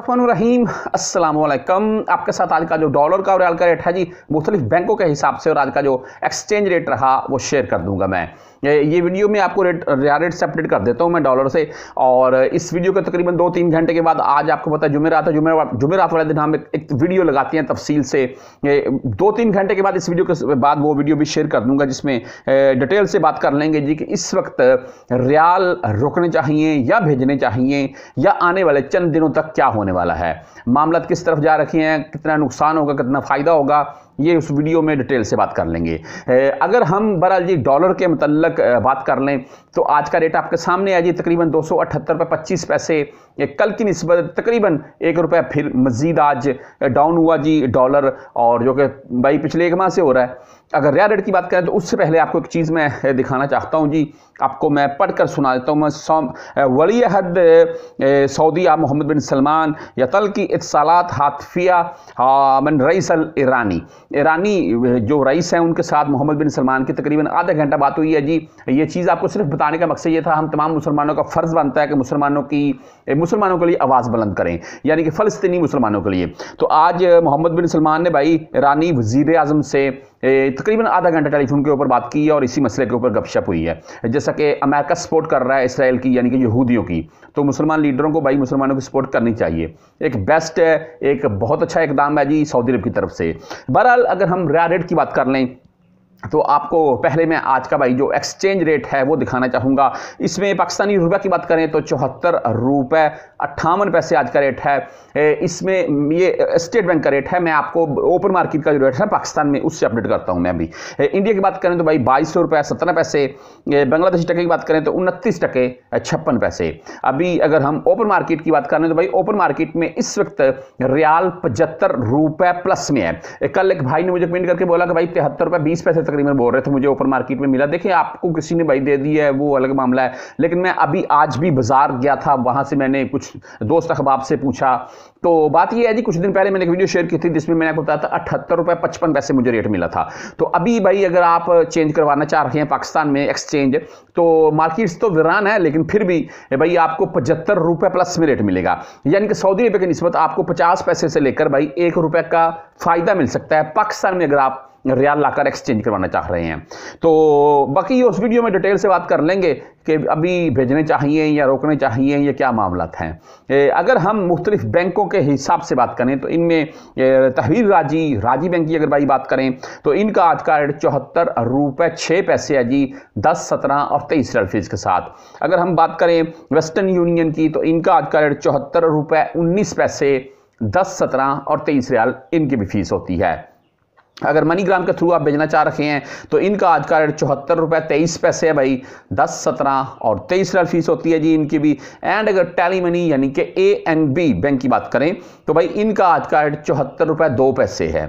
रहीम अस्सलाम आपके साथ आज का जो डॉलर का और रियाल का रेट है जी मुख्तलिफ बैंकों के हिसाब से और आज का जो एक्सचेंज रेट रहा वो शेयर कर दूंगा मैं ये वीडियो में आपको रेट रिया रेट से अपडेट कर देता हूँ मैं डॉलर से और इस वीडियो के तकरीबन दो तीन घंटे के बाद आज आपको पता है जुमेरात है जुमेरात जुमेरात वाले दिन हम एक, एक वीडियो लगाते हैं तफसील से दो तीन घंटे के बाद इस वीडियो के बाद वो वीडियो भी शेयर कर दूंगा जिसमें डिटेल से बात कर लेंगे जी कि इस वक्त रियाल रोकने चाहिए या भेजने चाहिए या आने वाले चंद दिनों तक क्या होने वाला है मामला किस तरफ जा रखे हैं कितना नुकसान होगा कितना फ़ायदा होगा ये उस वीडियो में डिटेल से बात कर लेंगे अगर हम बहरहाल जी डॉलर के मतलब बात कर लें तो आज का रेट आपके सामने आ जाए तकरीबन दो सौ अठहत्तर रुपये पच्चीस पैसे कल की नस्बत तकरीबन एक रुपया फिर मजीद आज डाउन हुआ जी डॉलर और जो कि भाई पिछले एक माह से हो रहा है अगर रेयर रेट की बात करें तो उससे पहले आपको एक चीज़ मैं दिखाना चाहता हूँ जी आपको मैं पढ़कर सुना देता हूँ मैं वली हद सऊदी आ मोहम्मद बिन सलमान या तल की इतसालात हाथफिया मन रईसल ईरानी ईरानी जो रईस हैं उनके साथ मोहम्मद बिन सलमान की तकरीबन आधा घंटा बात हुई है जी ये चीज़ आपको सिर्फ बताने का मकसद ये था हम तमाम मुसलमानों का फ़र्ज़ बनता है कि मुसलमानों की मुसलमानों के लिए आवाज़ बुलंद करें यानी कि फ़लस्तनी मुसलमानों के लिए तो आज मोहम्मद बिन सलमान ने भाई ईरानी वज़ी अजम से तकरीबन आधा घंटा टेलीफोन के ऊपर बात की है और इसी मसले के ऊपर गपशप हुई है जैसा कि अमेरिका सपोर्ट कर रहा है इसराइल की यानी कि यहूदियों की तो मुसलमान लीडरों को भाई मुसलमानों की सपोर्ट करनी चाहिए एक बेस्ट है एक बहुत अच्छा इकदाम है जी सऊदी अरब की तरफ से बहरहाल अगर हम रेड की बात कर लें तो आपको पहले मैं आज का भाई जो एक्सचेंज रेट है वो दिखाना चाहूँगा इसमें पाकिस्तानी रुपया की बात करें तो चौहत्तर रुपए अट्ठावन पैसे आज का रेट है इसमें ये स्टेट बैंक का रेट है मैं आपको ओपन मार्केट का जो रेट है पाकिस्तान में उससे अपडेट करता हूँ मैं अभी इंडिया की बात करें तो भाई बाईस सौ रुपये सत्रह पैसे बांग्लादेशी टके की बात करें तो उनतीस टके छप्पन पैसे अभी अगर हम ओपन मार्केट की बात करें तो भाई ओपन मार्केट में इस वक्त रियाल पचहत्तर रुपये प्लस में है कल एक भाई ने मुझे कमेंट करके बोला कि भाई तिहत्तर रुपये बीस पैसे तकरीबन बोल रहे थे मुझे ओपन मार्केट में मिला देखिए आपको किसी ने भाई दे दी है वो अलग मामला है लेकिन मैं अभी आज भी बाज़ार गया था वहाँ से मैंने कुछ दोस्त अखबाब से पूछा तो बात यह है जी कुछ दिन पहले मैंने एक वीडियो शेयर की थी जिसमें मैंने आपको बताया था अठहत्तर रुपये पचपन पैसे मुझे रेट मिला था तो अभी भाई अगर आप चेंज करवाना चाह रहे हैं पाकिस्तान में एक्सचेंज तो मार्केट्स तो वीरान है लेकिन फिर भी भाई आपको पचहत्तर रुपये प्लस में रेट मिलेगा यानी कि सऊदी अरब की नस्बत आपको पचास पैसे से लेकर भाई एक रुपये का फ़ायदा मिल सकता है पाकिस्तान में अगर आप रियाल लाकर एक्सचेंज करवाना चाह रहे हैं तो बाकी ये उस वीडियो में डिटेल से बात कर लेंगे कि अभी भेजने चाहिए या रोकने चाहिए या क्या मामला हैं अगर हम मुख्तलिफ बैंकों के हिसाब से बात करें तो इनमें तहवीर राजी राजी बैंक की अगर भाई बात करें तो इनका आज का रेट चौहत्तर रुपये छः पैसे है जी दस सत्रह और तेईस रेल फीस के साथ अगर हम बात करें वेस्टर्न यूनियन की तो इनका आज का रेट चौहत्तर रुपये उन्नीस पैसे दस सत्रह और तेईस रियाल इनकी भी फीस होती है अगर मनीग्राम के थ्रू आप भेजना चाह रहे हैं तो इनका आज का रेट चौहत्तर रुपये तेईस पैसे है भाई दस सत्रह और तेईस डॉलर फीस होती है जी इनकी भी एंड अगर टैली मनी यानी कि ए एंड बी बैंक की बात करें तो भाई इनका आज का रेट चौहत्तर रुपये दो पैसे है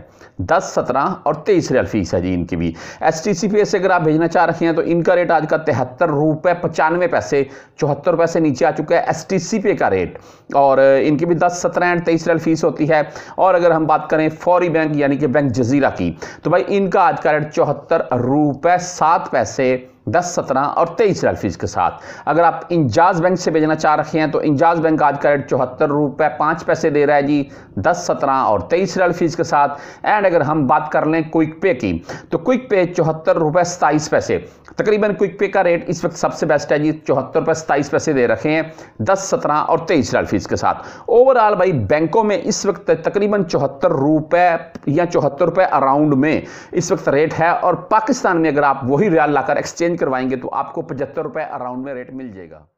दस सत्रह और तेईस रियल फीस है जी इनकी भी S T C P S अगर आप भेजना चाह रखे हैं तो इनका रेट आज का तिहत्तर रुपये पचानवे पैसे चौहत्तर रुपये से नीचे आ चुका है एस टी सी पी का रेट और इनकी भी दस सत्रह एंड तेईस रियल फीस होती है और अगर हम बात करें फौरी बैंक यानी कि बैंक जजीरा की की तो भाई इनका आज का रेट चौहत्तर रुपए सात पैसे दस सत्रह और तेईस फीस के साथ अगर आप इंजाज बैंक से भेजना चाह रहे हैं तो इंजाज बैंक आज का रेट चौहत्तर रुपये पाँच पैसे दे रहा है जी दस सत्रह और तेईस फीस के साथ एंड अगर हम बात कर लें क्विक पे की तो क्विक पे चौहत्तर रुपये सताईस पैसे तकरीबन क्विक पे का रेट इस वक्त सबसे बेस्ट है जी चौहत्तर रुपये सताईस पैसे दे रखे हैं दस सत्रह और तेईस फीस के साथ ओवरऑल भाई बैंकों में इस वक्त तकरीबन चौहत्तर रुपये या चौहत्तर रुपये अराउंड में इस वक्त रेट है और पाकिस्तान में अगर आप वही रियाल लाकर एक्सचेंज चेंज करवाएंगे तो आपको पचहत्तर रुपये अराउंड में रेट मिल जाएगा